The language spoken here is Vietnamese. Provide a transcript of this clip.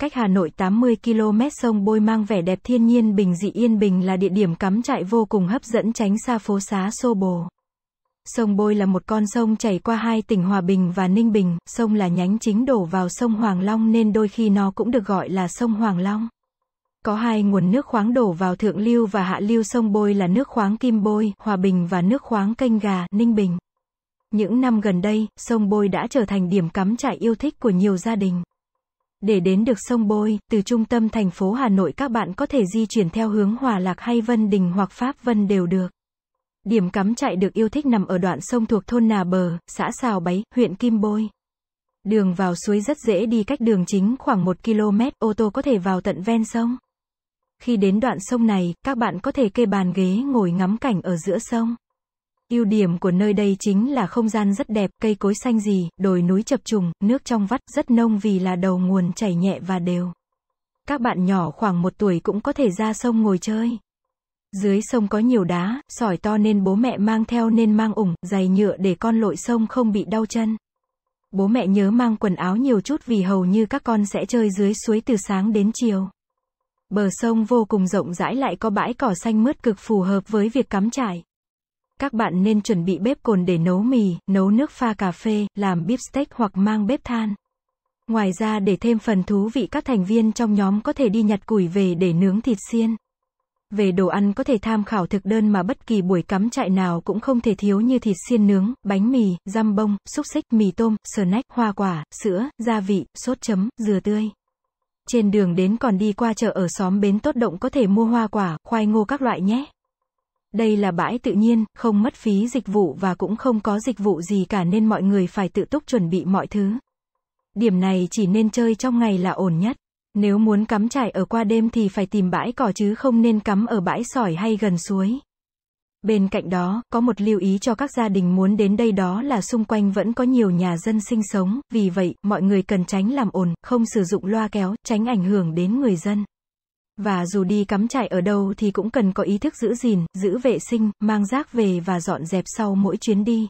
cách Hà Nội 80 km sông Bôi mang vẻ đẹp thiên nhiên bình dị yên bình là địa điểm cắm trại vô cùng hấp dẫn tránh xa phố xá xô bồ. Sông Bôi là một con sông chảy qua hai tỉnh Hòa Bình và Ninh Bình, sông là nhánh chính đổ vào sông Hoàng Long nên đôi khi nó cũng được gọi là sông Hoàng Long. Có hai nguồn nước khoáng đổ vào thượng lưu và hạ lưu sông Bôi là nước khoáng Kim Bôi, Hòa Bình và nước khoáng canh Gà, Ninh Bình. Những năm gần đây, sông Bôi đã trở thành điểm cắm trại yêu thích của nhiều gia đình. Để đến được sông Bôi, từ trung tâm thành phố Hà Nội các bạn có thể di chuyển theo hướng Hòa Lạc hay Vân Đình hoặc Pháp Vân đều được. Điểm cắm trại được yêu thích nằm ở đoạn sông thuộc thôn Nà Bờ, xã Sào Báy, huyện Kim Bôi. Đường vào suối rất dễ đi cách đường chính khoảng 1 km, ô tô có thể vào tận ven sông. Khi đến đoạn sông này, các bạn có thể kê bàn ghế ngồi ngắm cảnh ở giữa sông. Ưu điểm của nơi đây chính là không gian rất đẹp, cây cối xanh gì, đồi núi chập trùng, nước trong vắt, rất nông vì là đầu nguồn chảy nhẹ và đều. Các bạn nhỏ khoảng một tuổi cũng có thể ra sông ngồi chơi. Dưới sông có nhiều đá, sỏi to nên bố mẹ mang theo nên mang ủng, giày nhựa để con lội sông không bị đau chân. Bố mẹ nhớ mang quần áo nhiều chút vì hầu như các con sẽ chơi dưới suối từ sáng đến chiều. Bờ sông vô cùng rộng rãi lại có bãi cỏ xanh mướt cực phù hợp với việc cắm trại. Các bạn nên chuẩn bị bếp cồn để nấu mì, nấu nước pha cà phê, làm bếp steak hoặc mang bếp than. Ngoài ra để thêm phần thú vị các thành viên trong nhóm có thể đi nhặt củi về để nướng thịt xiên. Về đồ ăn có thể tham khảo thực đơn mà bất kỳ buổi cắm trại nào cũng không thể thiếu như thịt xiên nướng, bánh mì, răm bông, xúc xích, mì tôm, snack, hoa quả, sữa, gia vị, sốt chấm, dừa tươi. Trên đường đến còn đi qua chợ ở xóm Bến Tốt Động có thể mua hoa quả, khoai ngô các loại nhé. Đây là bãi tự nhiên, không mất phí dịch vụ và cũng không có dịch vụ gì cả nên mọi người phải tự túc chuẩn bị mọi thứ. Điểm này chỉ nên chơi trong ngày là ổn nhất. Nếu muốn cắm trại ở qua đêm thì phải tìm bãi cỏ chứ không nên cắm ở bãi sỏi hay gần suối. Bên cạnh đó, có một lưu ý cho các gia đình muốn đến đây đó là xung quanh vẫn có nhiều nhà dân sinh sống, vì vậy, mọi người cần tránh làm ồn, không sử dụng loa kéo, tránh ảnh hưởng đến người dân. Và dù đi cắm trại ở đâu thì cũng cần có ý thức giữ gìn, giữ vệ sinh, mang rác về và dọn dẹp sau mỗi chuyến đi.